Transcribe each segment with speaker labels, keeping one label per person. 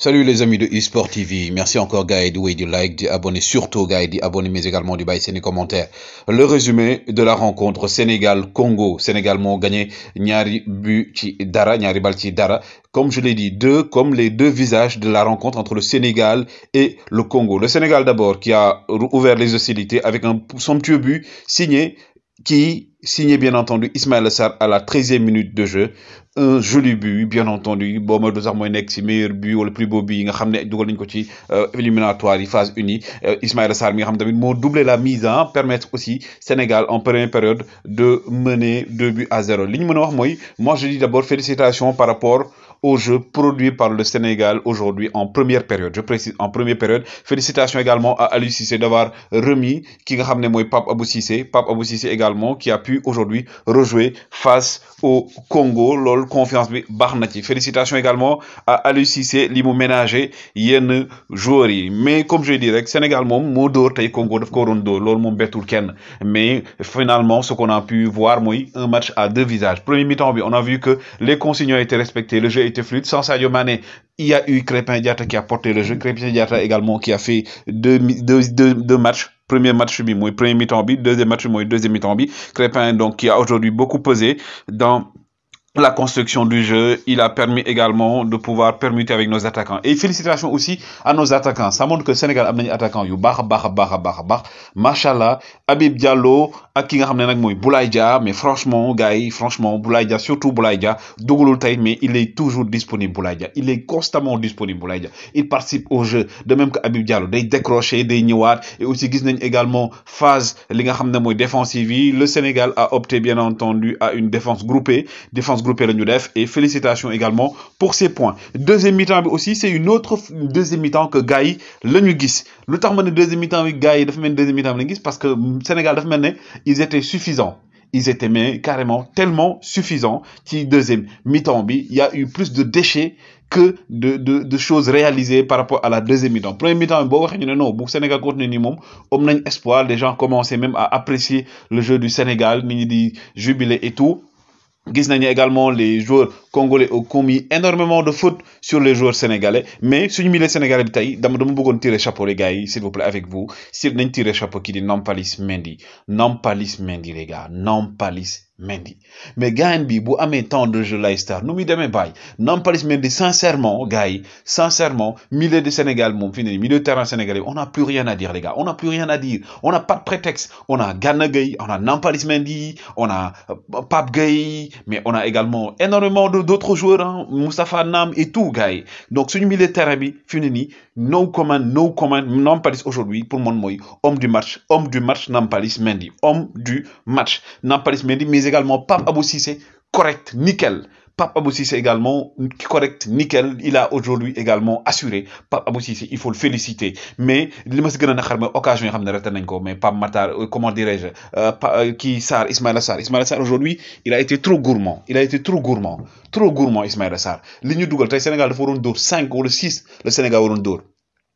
Speaker 1: Salut les amis de eSport TV. Merci encore Guy et du like, du abonné, surtout Guy du abonné, mais également du bail, c'est les commentaires. Le résumé de la rencontre Sénégal-Congo. Sénégal m'ont gagné Nyari Buti Dara, Nyari Dara. Comme je l'ai dit, deux, comme les deux visages de la rencontre entre le Sénégal et le Congo. Le Sénégal d'abord qui a ouvert les hostilités avec un somptueux but signé qui signé bien entendu Ismaël Assar à la 13e minute de jeu un joli but bien entendu Bon, mais sax mooy nekk meilleur but le plus beau but il y a un éliminatoire de phase unie euh, Ismaël Assar, mi nga xam tamit doublé la mise en permettre aussi Sénégal en première période de mener deux buts à zéro Ligne ñu moi je dis d'abord félicitations par rapport au jeu produit par le Sénégal aujourd'hui en première période je précise en première période félicitations également à Ali Cissé d'avoir remis qui nga xam Pape Abou Pape également qui a pu aujourd'hui rejouer face au Congo L'ol confiance bi félicitations également à Ali Cissé li ménager yenn mais comme je disais rek Sénégal mon moo d'or, Congo de ko mais finalement ce qu'on a pu voir moi un match à deux visages premier mi-temps on a vu que les consignes ont été respectées le jeu été fluide. Sans Mané, il y a eu Crépin Diata qui a porté le jeu. Mm. Crépin Diata également qui a fait deux, deux, deux, matchs premier match moi, premier mi-temps bi deuxième match deuxième mi-temps bi Crépin donc qui a aujourd'hui beaucoup pesé dans la construction du jeu. Il a permis également de pouvoir permuter avec nos attaquants. Et félicitations aussi à nos attaquants. Ça montre que le Sénégal a des attaquants. Yu Abib Diallo, mais franchement gars franchement surtout Boulaye Dia mais il est toujours disponible il est constamment disponible il participe au jeu de même que Abib Diallo des décrochés, des ñëwaat et aussi gis également phase les nga défensive le Sénégal a opté bien entendu à une défense groupée défense Groupe la et félicitations également pour ces points deuxième mi-temps aussi c'est une autre deuxième mi-temps que Gaï Lenugis. la ñu temps de deuxième mi-temps avec Gaï dafa deuxième mi-temps parce que Sénégal dafa ils étaient suffisants ils étaient carrément tellement suffisants ci deuxième mi-temps il y a eu plus de déchets que de de de choses réalisées par rapport à la deuxième mi-temps premier mi-temps bon, waxee ñu ne non bu Sénégal continue nii On a nañ espoir les gens commençaient même à apprécier le jeu du Sénégal mini jubilé di et tout gis nañu également les joueurs congolais ont commis énormément de fautes sur les joueurs sénégalais mais suñu milé sénégalais bi tay dama dama bëggoon tirer chapeau les gars s'il vous plaît avec vous si nañ tirer chapeau ki di Nampalys Mendy Nampalys Mendy les gars Nampalys Mendy mais gaañ bi bu amee temps de jeu Leicester nu muy demee bàyyi Mendy sincèrement gars sincèrement milieu de Sénégal moom fi terrain sénégalais on n'a plus rien à dire les gars on n'a plus rien à dire on n'a pas de prétexte on a Gana on a nampalis Mendy on a euh, Pap, mais on a également énormément d'autres joueurs hein, mustafa Nam et tout gars donc suñu milieu de terrain bi no command no command nampalis aujourd'hui pour monde, mooy homme du match homme du match nampalis Mendi. homme du match Nampalis Mendy également Pape Abou Sissé, correct, nickel. Pape Abou Sissé également, correct, nickel. Il a aujourd'hui également assuré. Pape Abou Sissé, il faut le féliciter. Mais, il ma si a naqar occasion de mais Pape Matar euh, comment dirais-je qui euh, euh, s'ar Ismaël Assar. Ismaël Assar aujourd'hui il a été trop gourmand il a été trop gourmand trop gourmand Ismaël Assar L'Union Dougal, le Sénégal dafa le door. cinq le 6 le Sénégal le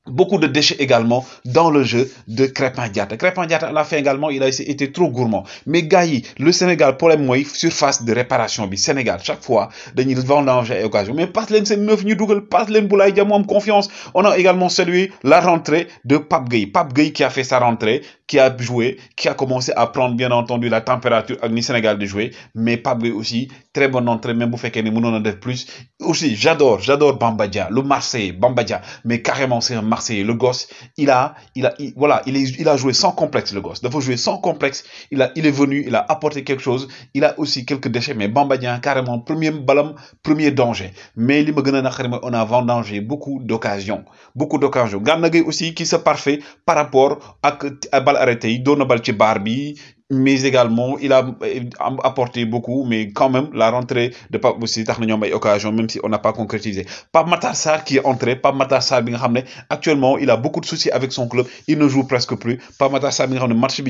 Speaker 1: beaucoup de déchets également dans le jeu de Crépin Diatta Crépin Diatta à la fait également il a été trop gourmand mais Gaï, le Sénégal pour problème moyens, surface de réparation bi Sénégal chaque fois vend vendanger et occasion mais passe les c'est neuf New Google, passe leen Boulaye moins a confiance on a également celui, la rentrée de Pape Gaï. Pape Gaï qui a fait sa rentrée qui a joué, qui a commencé à prendre bien entendu la température à ni Sénégal de jouer mais Pablo aussi très bon entrée même fait qu'elle ne mënoon a plus aussi j'adore j'adore Bambadja le Marseillais Bambadja mais carrément c'est un Marseille le gosse il a il a voilà il il a joué sans complexe le gosse a joué sans complexe il a il est venu il a apporté quelque chose il a aussi quelques déchets mais bambadia carrément premier ballon premier danger mais il ma gagne on a beaucoup d'occasions beaucoup d'occasions Gana aussi qui se parfait par rapport à arrêté yi doon na bal ci baar bi mais également il a euh, apporté beaucoup mais quand même la rentrée de Pape aussi occasion même si on n'a pas concrétisé Pape Matar qui est entré Pape Matar Sarr bi actuellement il a beaucoup de soucis avec son club il ne joue presque plus Pape Matar Sarr bi nga match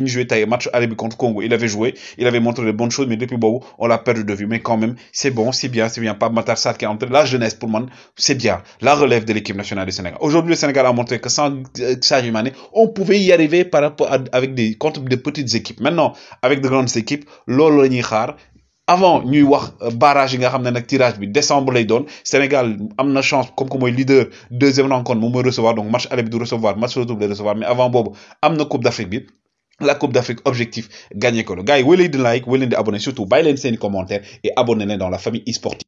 Speaker 1: match aller contre Congo il avait joué il avait montré de bonnes choses mais depuis bon on l'a perdu de vue mais quand même c'est bon c'est bien c'est bien Pape Matar qui est entré la jeunesse pour moi c'est bien la relève de l'équipe nationale du Sénégal aujourd'hui le Sénégal a montré que sans euh, Sadio on pouvait y arriver par rapport avec des contre des petites équipes maintenant avec de grandes équipes Lolo la xaar avant ñuy euh, barrage yi nga un tirage bi décembre lay doon Sénégal am une chance comme comme leader deuxième rencontre nous mooy recevoir donc match aller bi de recevoir match retour de recevoir mais avant Bob, am une Coupe d'Afrique la Coupe d'Afrique objectif gagner ko la gars yi like wéy di abonné surtout vous leen seeni commentaire et abonnez-vous dans la famille e-sportive